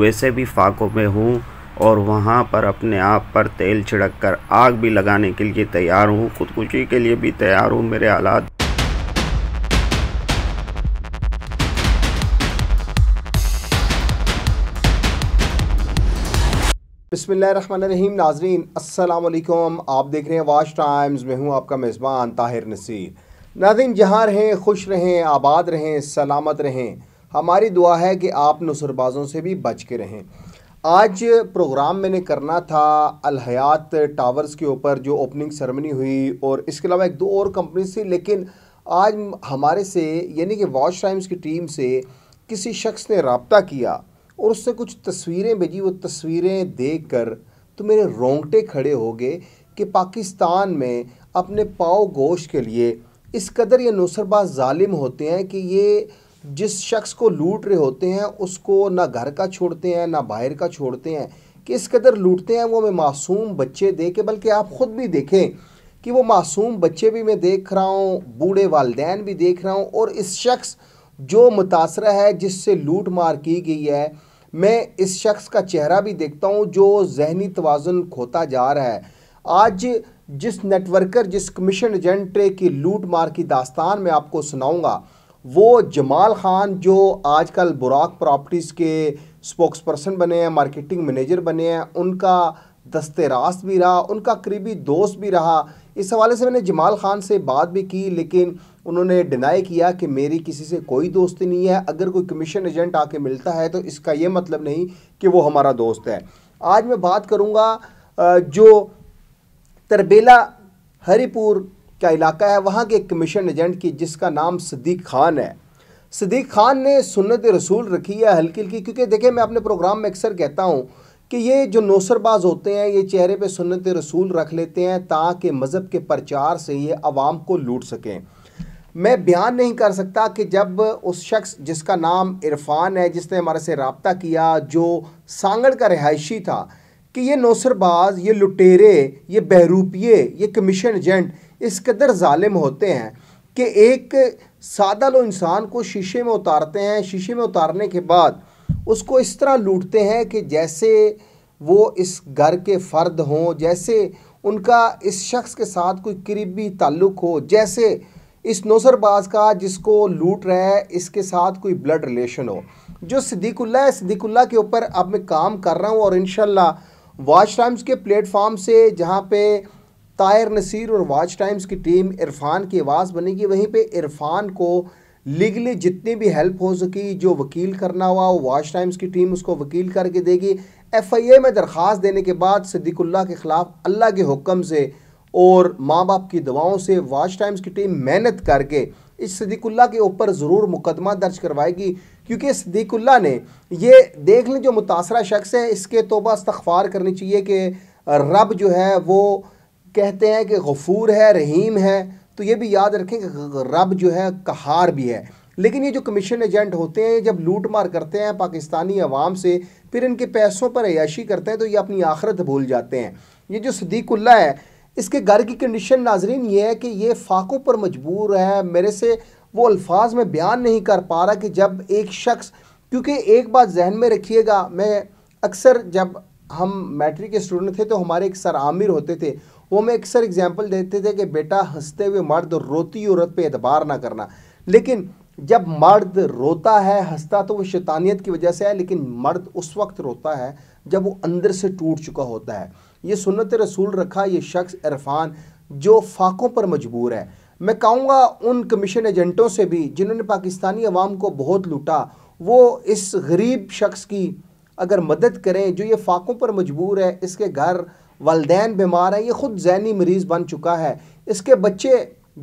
वैसे भी फाकों में हूँ और वहाँ पर अपने आप पर तेल छिड़क कर आग भी लगाने के लिए तैयार हूँ खुदकुशी के लिए भी तैयार हूँ मेरे हालात बसमीम नाजरीन असलकुम आप देख रहे हैं वाश टाइम्स में हूँ आपका मेज़बान ताहिर नसीर नाजीन जहाँ रहें खुश रहें आबाद रहें सलामत रहें हमारी दुआ है कि आप नसरबाजों से भी बच के रहें आज प्रोग्राम मैंने करना था अलहयात टावर्स के ऊपर जो ओपनिंग सेरेमनी हुई और इसके अलावा एक दो और कंपनी थी लेकिन आज हमारे से यानी कि वॉच टाइम्स की टीम से किसी शख्स ने रबता किया और उससे कुछ तस्वीरें भेजी वो तस्वीरें देख कर तो मेरे रोंगटे खड़े हो गए कि पाकिस्तान में अपने पाओ गोश के लिए इस कदर ये नौसरबाज़ालिम होते हैं कि ये जिस शख्स को लूट रहे होते हैं उसको ना घर का छोड़ते हैं ना बाहर का छोड़ते हैं किस कदर लूटते हैं वो हमें मासूम बच्चे देखे बल्कि आप ख़ुद भी देखें कि वो मासूम बच्चे भी मैं देख रहा हूँ बूढ़े वालदेन भी देख रहा हूँ और इस शख्स जो मुतासरा है जिससे लूट मार की गई है मैं इस शख्स का चेहरा भी देखता हूँ जो जहनी तोज़न खोता जा रहा है आज जिस नेटवर्कर जिस कमीशन एजेंट की लूट मार की दास्तान मैं आपको सुनाऊँगा वो जमाल ख़ान जो आजकल बुराक प्रॉपर्टीज़ के स्पोक्स पर्सन बने हैं मार्केटिंग मैनेजर बने हैं उनका दस्ते रास्त भी रहा उनका करीबी दोस्त भी रहा इस हवाले से मैंने जमाल ख़ान से बात भी की लेकिन उन्होंने डिनाई किया कि मेरी किसी से कोई दोस्ती नहीं है अगर कोई कमीशन एजेंट आके मिलता है तो इसका ये मतलब नहीं कि वो हमारा दोस्त है आज मैं बात करूँगा जो तरबेला हरिपुर का इलाका है वहाँ के एक कमीशन एजेंट की जिसका नाम सदीक खान है सदीक खान ने सुन्नत रसूल रखी है हल्की हल्की क्योंकि देखिए मैं अपने प्रोग्राम में अक्सर कहता हूँ कि ये जो नौसरबाज होते हैं ये चेहरे पे सुन्नत रसूल रख लेते हैं ताकि मज़हब के प्रचार से ये आवाम को लूट सकें मैं बयान नहीं कर सकता कि जब उस शख्स जिसका नाम इरफान है जिसने हमारे से रबता किया जो सांगड़ का रहायशी था कि ये नौसरबाज ये लुटेरे ये बहरूपिए ये कमीशन एजेंट इस कदर ालिम होते हैं कि एक सादा लो इंसान को शीशे में उतारते हैं शीशे में उतारने के बाद उसको इस तरह लूटते हैं कि जैसे वो इस घर के फ़र्द हों जैसे उनका इस शख्स के साथ कोई करीबी ताल्लुक हो जैसे इस नौसरबाज का जिसको लूट रहा है इसके साथ कोई ब्लड रिलेशन हो जो सिद्दीकुल्ला है सिद्दीकुल्ला के ऊपर अब मैं काम कर रहा हूँ और इन वाच टाइम्स के प्लेटफार्म से जहाँ पे तायर नसीर और वाच टाइम्स की टीम इरफान की आवाज़ बनेगी वहीं पे इरफान को लीगली जितनी भी हेल्प हो सकी जो वकील करना हुआ वो वाच टाइम्स की टीम उसको वकील करके देगी एफ आई ए में दरख्वास्त देने के बाद सदीकुल्ला के ख़िलाफ़ अल्लाह के हुक्म से और माँ बाप की दवाओं से वाच टाइम्स की टीम मेहनत करके इस सदीकुल्ला के ऊपर ज़रूर मुकदमा दर्ज करवाएगी क्योंकि सदीकुल्ला ने ये देख लें जो मुतासरा शख्स है इसके तोबा इस्तफ़ार करनी चाहिए कि रब जो है वो कहते हैं कि गफूर है रहीम है तो ये भी याद रखें कि रब जो है कहार भी है लेकिन ये जो कमीशन एजेंट होते हैं जब लूट मार करते हैं पाकिस्तानी अवाम से फिर इनके पैसों पर अयाशी करते हैं तो ये अपनी आखरत भूल जाते हैं ये जो सदीकुल्ला है इसके घर की कंडीशन नाजरीन ये है कि ये फाकों पर मजबूर है मेरे से वो अल्फाज में बयान नहीं कर पा रहा कि जब एक शख्स क्योंकि एक बात जहन में रखिएगा मैं अक्सर जब हम मैट्रिक के स्टूडेंट थे तो हमारे एक सर आमिर होते थे वो हमें अक्सर एग्जाम्पल देते थे कि बेटा हंसते हुए मर्द रोती औरत पर एतबार ना करना लेकिन जब मर्द रोता है हंसता तो वो शैतानियत की वजह से है लेकिन मर्द उस वक्त रोता है जब वो अंदर से टूट चुका होता है ये सुनत रसूल रखा ये शख्स इरफान जो फाकों पर मजबूर है मैं कहूँगा उन कमीशन एजेंटों से भी जिन्होंने पाकिस्तानी अवाम को बहुत लूटा वो इस गरीब शख्स की अगर मदद करें जो ये फाकों पर मजबूर है इसके घर वालदेन बीमार है ये ख़ुद जहनी मरीज़ बन चुका है इसके बच्चे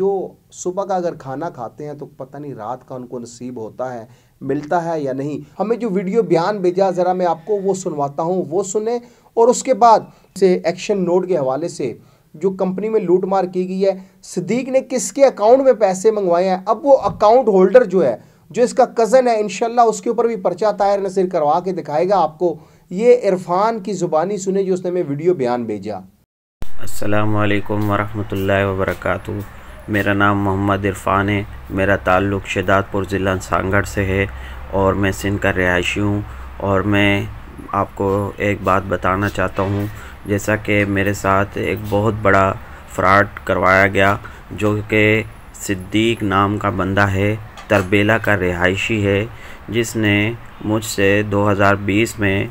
जो सुबह का अगर खाना खाते हैं तो पता नहीं रात का उनको नसीब होता है मिलता है या नहीं हमें जो वीडियो बयान भेजा ज़रा मैं आपको वो सुनवाता हूँ वो सुने और उसके बाद से एक्शन नोट के हवाले से जो कंपनी में लूट मार की गई है सिद्दीक ने किसके अकाउंट में पैसे मंगवाए हैं अब वो अकाउंट होल्डर जो है जो इसका कज़न है इनशाला उसके ऊपर भी पर्चा तायर नसीर करवा के दिखाएगा आपको ये इरफान की ज़ुबानी सुने जो उसने हमें वीडियो बयान भेजा असलकम वरहमल वबरक मेरा नाम मोहम्मद इरफान है मेरा ताल्लुक़ शदातपुर ज़िला सांगढ़ से है और मैं सिंध का रिहायशी हूँ और मैं आपको एक बात बताना चाहता हूँ जैसा कि मेरे साथ एक बहुत बड़ा फ्रॉड करवाया गया जो कि सिद्दीक नाम का बंदा है तरबेला का रिहायशी है जिसने मुझसे 2020 में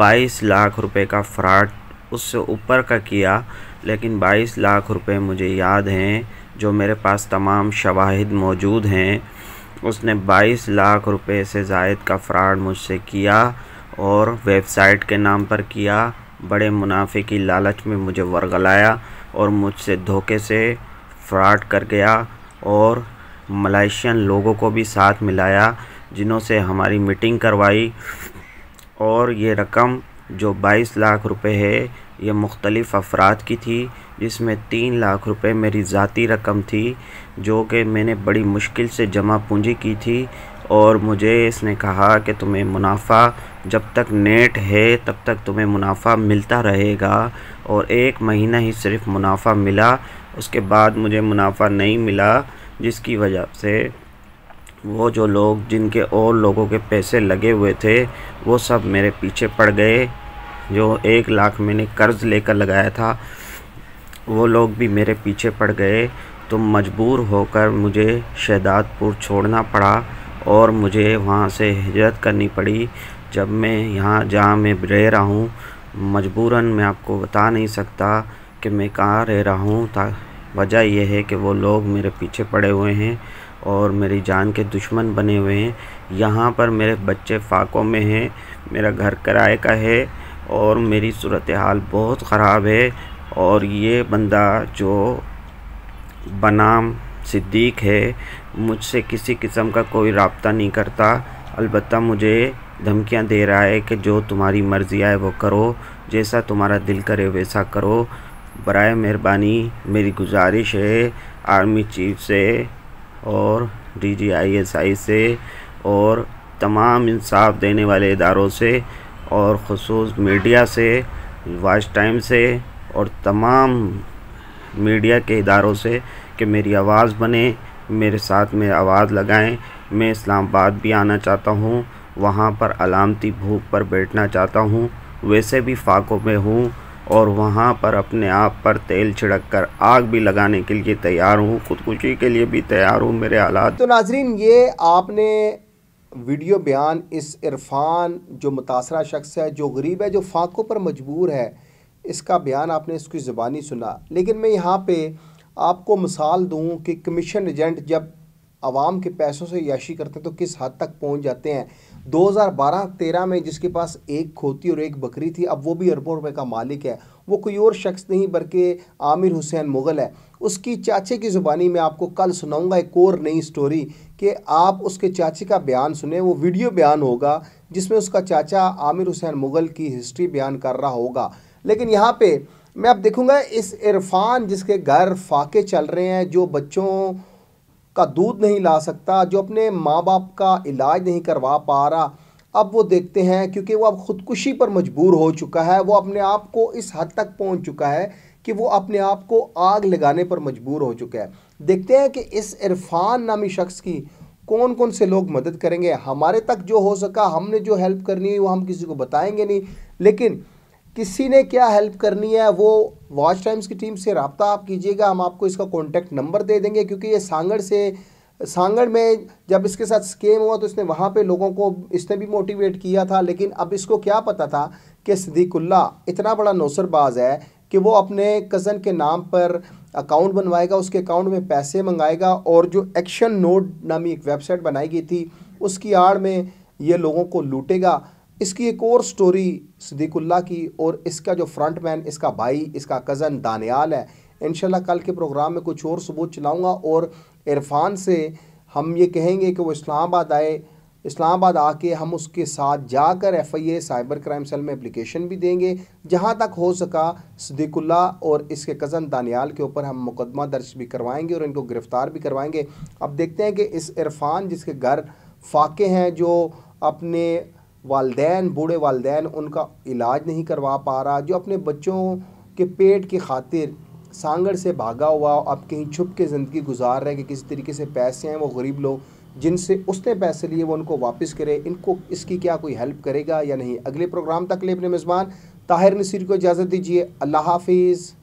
22 लाख रुपए का फ्रॉड उससे ऊपर का किया लेकिन 22 लाख रुपए मुझे याद हैं जो मेरे पास तमाम शवाहिद मौजूद हैं उसने 22 लाख रुपए से जायद का फ्रॉड मुझसे किया और वेबसाइट के नाम पर किया बड़े मुनाफे की लालच में मुझे वर्गलाया और मुझसे धोखे से फ्रॉड कर गया और मलाइशियन लोगों को भी साथ मिलाया जिन्होंने हमारी मीटिंग करवाई और ये रकम जो बाईस लाख रुपए है ये मुख्तलिफ़ अफराद की थी जिसमें तीन लाख रुपए मेरी ज़ाती रकम थी जो कि मैंने बड़ी मुश्किल से जमा पूंजी की थी और मुझे इसने कहा कि तुम्हें मुनाफ़ा जब तक नेट है तब तक तुम्हें मुनाफ़ा मिलता रहेगा और एक महीना ही सिर्फ मुनाफ़ा मिला उसके बाद मुझे मुनाफ़ा नहीं मिला जिसकी वजह से वो जो लोग जिनके और लोगों के पैसे लगे हुए थे वो सब मेरे पीछे पड़ गए जो एक लाख मैंने कर्ज़ लेकर लगाया था वो लोग भी मेरे पीछे पड़ गए तो मजबूर होकर मुझे शहदादपुर छोड़ना पड़ा और मुझे वहाँ से हिजरत करनी पड़ी जब मैं यहाँ जहाँ मैं रह रहा हूँ मजबूरन मैं आपको बता नहीं सकता कि मैं कहाँ रह रहा हूँ वजह यह है कि वो लोग मेरे पीछे पड़े हुए हैं और मेरी जान के दुश्मन बने हुए हैं यहाँ पर मेरे बच्चे फाकों में हैं मेरा घर किराए का है और मेरी सूरत हाल बहुत ख़राब है और ये बंदा जो बनाम सिद्दीक है मुझसे किसी किस्म का कोई रबता नहीं करता अलबत्त मुझे धमकियां दे रहा है कि जो तुम्हारी मर्ज़ी आए वो करो जैसा तुम्हारा दिल करे वैसा करो बर मेहरबानी मेरी गुजारिश है आर्मी चीफ से और D G I S I से और तमाम इंसाफ देने वाले इदारों से और खसूस मीडिया से वॉच टाइम से और तमाम मीडिया के इदारों से कि मेरी आवाज़ बने मेरे साथ में आवाज़ लगाएं मैं इस्लामाबाद भी आना चाहता हूँ वहाँ पर अलामती भूख पर बैठना चाहता हूँ वैसे भी फाकों में हूँ और वहाँ पर अपने आप पर तेल छिड़क कर आग भी लगाने के लिए तैयार हूँ खुदकुशी के लिए भी तैयार हूँ मेरे हालात तो नाजरीन ये आपने वीडियो बयान इस इरफान जो मुतासर शख्स है जो गरीब है जो फाकों पर मजबूर है इसका बयान आपने इसकी ज़बानी सुना लेकिन मैं यहाँ पे आपको मिसाल दूँ कि कमीशन एजेंट जब आवाम के पैसों से याशी करते हैं तो किस हद तक पहुँच जाते हैं 2012-13 में जिसके पास एक खोती और एक बकरी थी अब वो भी अरबों रुपए का मालिक है वो कोई और शख्स नहीं बल्कि आमिर हुसैन मुग़ल है उसकी चाचे की ज़ुबानी में आपको कल सुनाऊंगा एक और नई स्टोरी कि आप उसके चाचे का बयान सुने वो वीडियो बयान होगा जिसमें उसका चाचा आमिर हुसैन मुग़ल की हिस्ट्री बयान कर रहा होगा लेकिन यहाँ पर मैं अब देखूँगा इस इरफान जिसके घर फाके चल रहे हैं जो बच्चों का दूध नहीं ला सकता जो अपने माँ बाप का इलाज नहीं करवा पा रहा अब वो देखते हैं क्योंकि वो अब ख़ुदकुशी पर मजबूर हो चुका है वो अपने आप को इस हद तक पहुँच चुका है कि वो अपने आप को आग लगाने पर मजबूर हो चुका है देखते हैं कि इस इरफान नामी शख्स की कौन कौन से लोग मदद करेंगे हमारे तक जो हो सका हमने जो हेल्प करनी है वो हम किसी को बताएंगे नहीं लेकिन किसी ने क्या हेल्प करनी है वो वॉच टाइम्स की टीम से रबता आप कीजिएगा हम आपको इसका कॉन्टैक्ट नंबर दे देंगे क्योंकि ये सांगड़ से सांगड़ में जब इसके साथ स्केम हुआ तो इसने वहाँ पे लोगों को इसने भी मोटिवेट किया था लेकिन अब इसको क्या पता था कि सदीकुल्ला इतना बड़ा नौसरबाज है कि वो अपने कज़न के नाम पर अकाउंट बनवाएगा उसके अकाउंट में पैसे मंगाएगा और जो एक्शन नोट नामी एक वेबसाइट बनाई गई थी उसकी आड़ में ये लोगों को लूटेगा इसकी एक और स्टोरी सदीकुल्ला की और इसका जो फ्रंट मैन इसका भाई इसका कज़न दानियाल है इन कल के प्रोग्राम में कुछ और सबूत चलाऊँगा और इरफान से हम ये कहेंगे कि वो इस्लामाबाद आए इस्लामाबाद आके हम उसके साथ जाकर F I A cyber crime cell में एप्लीकेशन भी देंगे जहाँ तक हो सका सदीकुल्ला और इसके कज़न दानियाल के ऊपर हम मुकदमा दर्ज भी करवाएंगे और इनको गिरफ़्तार भी करवाएंगे अब देखते हैं कि इस इरफान जिसके घर फाके हैं जो अपने वालदेन बूढ़े वालदेन उनका इलाज नहीं करवा पा रहा जो अपने बच्चों के पेट की खातिर सांगड़ से भागा हुआ अब कहीं छुप के ज़िंदगी गुजार रहे हैं कि किसी तरीके से पैसे हैं वो गरीब लोग जिनसे उसने पैसे लिए वो उनको वापस करे इनको इसकी क्या कोई हेल्प करेगा या नहीं अगले प्रोग्राम तक ले अपने मेज़बान ताहिर नसीर को इजाज़त दीजिए अल्लाह हाफिज़